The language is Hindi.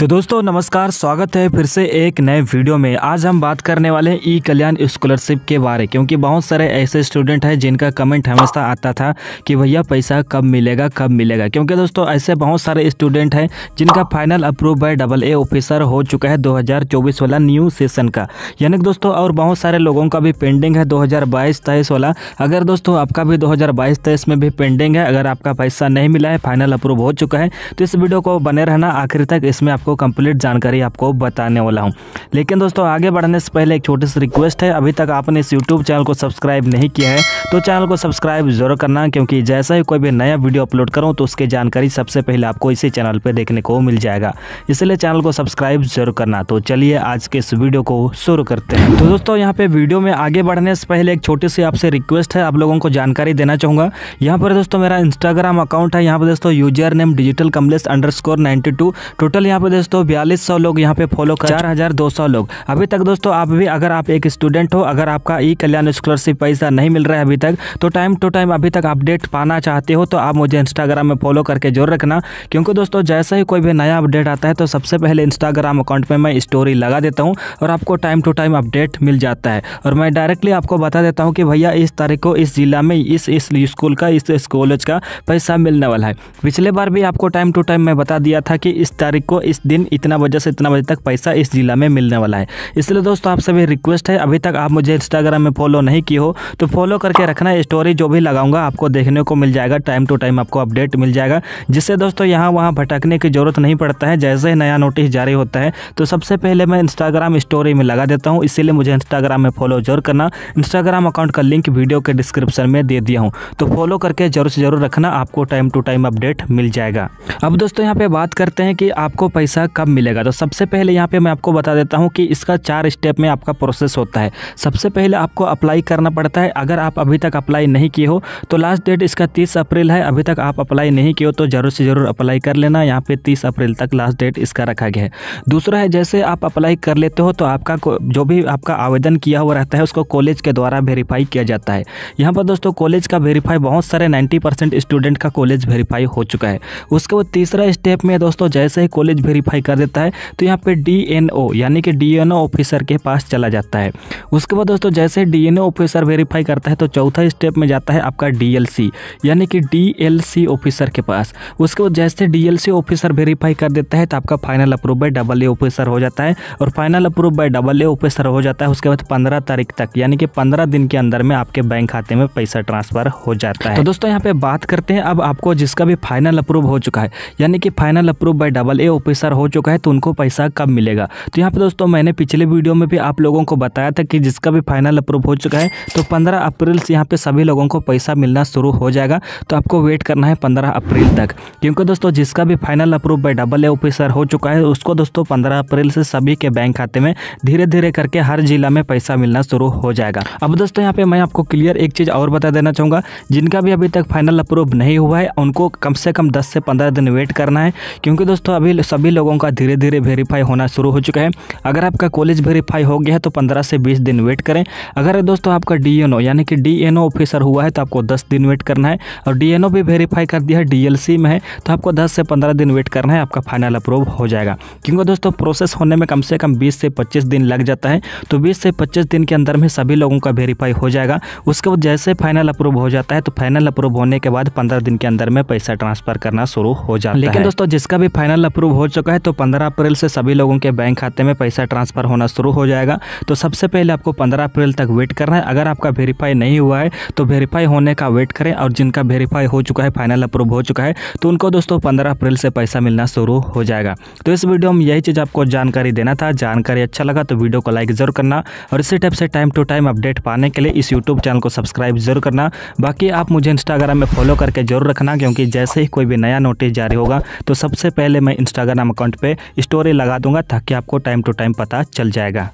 तो दोस्तों नमस्कार स्वागत है फिर से एक नए वीडियो में आज हम बात करने वाले हैं ई कल्याण स्कॉलरशिप के बारे क्योंकि बहुत सारे ऐसे स्टूडेंट हैं जिनका कमेंट हमेशा आता था कि भैया पैसा कब मिलेगा कब मिलेगा क्योंकि दोस्तों ऐसे बहुत सारे स्टूडेंट हैं जिनका final approve by double A officer हो चुका है दो वाला न्यू सेशन का यानी दोस्तों और बहुत सारे लोगों का भी पेंडिंग है दो हज़ार वाला अगर दोस्तों आपका भी दो हज़ार में भी पेंडिंग है अगर आपका पैसा नहीं मिला है फाइनल अप्रूव हो चुका है तो इस वीडियो को बने रहना आखिर तक इसमें आपको इसको कंप्लीट जानकारी आपको बताने वाला हूँ लेकिन दोस्तों आगे बढ़ने से पहले एक छोटी सी रिक्वेस्ट है अभी तक आपने इस यूट्यूब चैनल को सब्सक्राइब नहीं किया है तो चैनल को सब्सक्राइब जरूर करना क्योंकि जैसा ही कोई भी नया वीडियो अपलोड करूँ तो उसकी जानकारी सबसे पहले आपको इसी चैनल पर देखने को मिल जाएगा इसलिए चैनल को सब्सक्राइब जरूर करना तो चलिए आज के इस वीडियो को शुरू करते हैं तो दोस्तों यहाँ पे वीडियो में आगे बढ़ने से पहले एक छोटी सी आपसे रिक्वेस्ट है आप लोगों को जानकारी देना चाहूँगा यहाँ पर दोस्तों मेरा इंस्टाग्राम अकाउंट है यहाँ पर दोस्तों user name digital Kamlesh underscore two total यहाँ पर दोस्तों बयालीस सौ लोग यहाँ पे फॉलो कर चार हजार दो सौ लोग अभी तक दोस्तों आप भी अगर आप एक स्टूडेंट हो अगर आपका ई कल्याण स्कॉलरशिप पैसा नहीं मिल रहा है अभी तक तो टाइम टू टाइम अभी तक अपडेट पाना चाहते हो तो आप मुझे इंस्टाग्राम में फॉलो करके जोर रखना क्योंकि दोस्तों जैसा ही कोई भी नया अपडेट आता है तो सबसे पहले इंस्टाग्राम अकाउंट में मैं स्टोरी लगा देता हूँ और आपको टाइम टू टाइम अपडेट मिल जाता है और मैं डायरेक्टली आपको बता देता हूँ कि भैया इस तारीख को इस ज़िला में इस इस स्कूल का इस इस कॉलेज का पैसा मिलने वाला है पिछले बार भी आपको टाइम टू टाइम मैं बता दिया था कि इस तारीख को इस दिन इतना बजे से इतना बजे तक पैसा इस जिला में मिलने वाला है इसलिए दोस्तों आप सभी रिक्वेस्ट है अभी तक आप मुझे इंस्टाग्राम में फॉलो नहीं की हो तो फॉलो करके रखना स्टोरी जो भी लगाऊंगा आपको देखने को मिल जाएगा टाइम टू टाइम आपको अपडेट मिल जाएगा जिससे दोस्तों यहाँ वहाँ भटकने की जरूरत नहीं पड़ता है जैसे ही नया नोटिस जारी होता है तो सबसे पहले मैं इंस्टाग्राम स्टोरी में लगा देता हूँ इसीलिए मुझे इंस्टाग्राम में फॉलो जरूर करना इंस्टाग्राम अकाउंट का लिंक वीडियो के डिस्क्रिप्शन में दे दिया हूँ तो फॉलो करके जरूर से जरूर रखना आपको टाइम टू टाइम अपडेट मिल जाएगा अब दोस्तों यहाँ पे बात करते हैं कि आपको पैसा पैसा कब मिलेगा तो सबसे पहले यहाँ पे मैं आपको बता देता हूँ कि इसका चार स्टेप में आपका प्रोसेस होता है सबसे पहले आपको अप्लाई करना पड़ता है अगर आप अभी तक अप्लाई नहीं किए हो तो लास्ट डेट इसका तीस अप्रैल है अभी तक आप अप्लाई नहीं किए हो तो ज़रूर से ज़रूर अप्लाई कर लेना यहाँ पे तीस अप्रैल तक लास्ट डेट इसका रखा गया है दूसरा है जैसे आप अप्लाई कर लेते हो तो आपका जो भी आपका आवेदन किया हुआ रहता है उसको कॉलेज के द्वारा वेरीफाई किया जाता है यहाँ पर दोस्तों कॉलेज का वेरीफाई बहुत सारे नाइन्टी स्टूडेंट का कॉलेज वेरीफाई हो चुका है उसके बाद तीसरा स्टेप में दोस्तों जैसे ही कॉलेज वेरीफाई वेरीफाई कर देता है तो यहाँ पे डीएनओ यानी कि डीएनओ ऑफिसर के पास चला जाता है उसके बाद दोस्तों जैसे डीएनओ ऑफिसर वेरीफाई करता है तो चौथा स्टेप में जाता है आपका डीएलसी यानी कि डीएलसी ऑफिसर के पास उसके बाद जैसे डीएलसी ऑफिसर वेरीफाई कर देता है तो आपका final approve by double A officer हो जाता है और final approve by double A officer हो जाता है उसके बाद पंद्रह तारीख तक यानी कि पंद्रह दिन के अंदर में आपके बैंक खाते में पैसा ट्रांसफर हो जाता है तो दोस्तों यहाँ पे बात करते हैं अब आपको जिसका भी फाइनल अप्रूव हो चुका है यानी कि final approve by double A officer transfer हो चुका है तो उनको पैसा कब मिलेगा तो यहाँ पर दोस्तों मैंने पिछले वीडियो में भी आप लोगों को बताया था कि जिसका भी फाइनल अप्रूव हो चुका है तो पंद्रह अप्रैल से यहाँ पर सभी लोगों को पैसा मिलना शुरू हो जाएगा तो आपको वेट करना है पंद्रह अप्रैल तक क्योंकि दोस्तों जिसका भी final approve by double A officer हो चुका है उसको दोस्तों पंद्रह अप्रैल से सभी के बैंक खाते में धीरे धीरे करके हर जिला में पैसा मिलना शुरू हो जाएगा अब दोस्तों यहाँ पे मैं आपको क्लियर एक चीज़ और बता देना चाहूँगा जिनका भी अभी तक फाइनल अप्रूव नहीं हुआ है उनको कम से कम दस से पंद्रह दिन वेट करना है क्योंकि दोस्तों अभी सभी लोगों का धीरे धीरे वेरीफाई होना शुरू हो चुका है अगर आपका कॉलेज वेरीफाई हो गया है तो पंद्रह से बीस दिन वेट करें अगर दोस्तों आपका डी यानी कि डी ऑफिसर हुआ है तो आपको दस दिन वेट करना है और डी भी वेरीफाई कर दिया है डी में है तो आपको दस से पंद्रह दिन वेट करना है आपका फाइनल अप्रूव हो जाएगा क्योंकि दोस्तों प्रोसेस होने में कम से कम बीस से पच्चीस दिन लग जाता है तो बीस से पच्चीस दिन के अंदर में सभी लोगों का वेरीफाई हो जाएगा उसके बाद जैसे फाइनल अप्रूव हो जाता है तो फाइनल अप्रूव होने के बाद पंद्रह दिन के अंदर में पैसा ट्रांसफर करना शुरू हो जाता है लेकिन दोस्तों जिसका भी फाइनल अप्रूव हो चुका चुका है तो 15 अप्रैल से सभी लोगों के बैंक खाते में पैसा ट्रांसफ़र होना शुरू हो जाएगा तो सबसे पहले आपको 15 अप्रैल तक वेट करना है अगर आपका वेरीफाई नहीं हुआ है तो वेरीफाई होने का वेट करें और जिनका वेरीफाई हो चुका है फाइनल अप्रूव हो चुका है तो उनको दोस्तों पंद्रह अप्रैल से पैसा मिलना शुरू हो जाएगा तो इस वीडियो में यही चीज़ आपको जानकारी देना था जानकारी अच्छा लगा तो वीडियो को लाइक ज़रूर करना और इसी टाइप से टाइम टू टाइम अपडेट पाने के लिए इस यूट्यूब चैनल को सब्सक्राइब जरूर करना बाकी आप मुझे इंस्टाग्राम में फॉलो करके जरूर रखना क्योंकि जैसे ही कोई भी नया नोटिस जारी होगा तो सबसे पहले मैं इंस्टाग्राम अकाउंट पे स्टोरी लगा दूंगा ताकि आपको टाइम टू टाइम पता चल जाएगा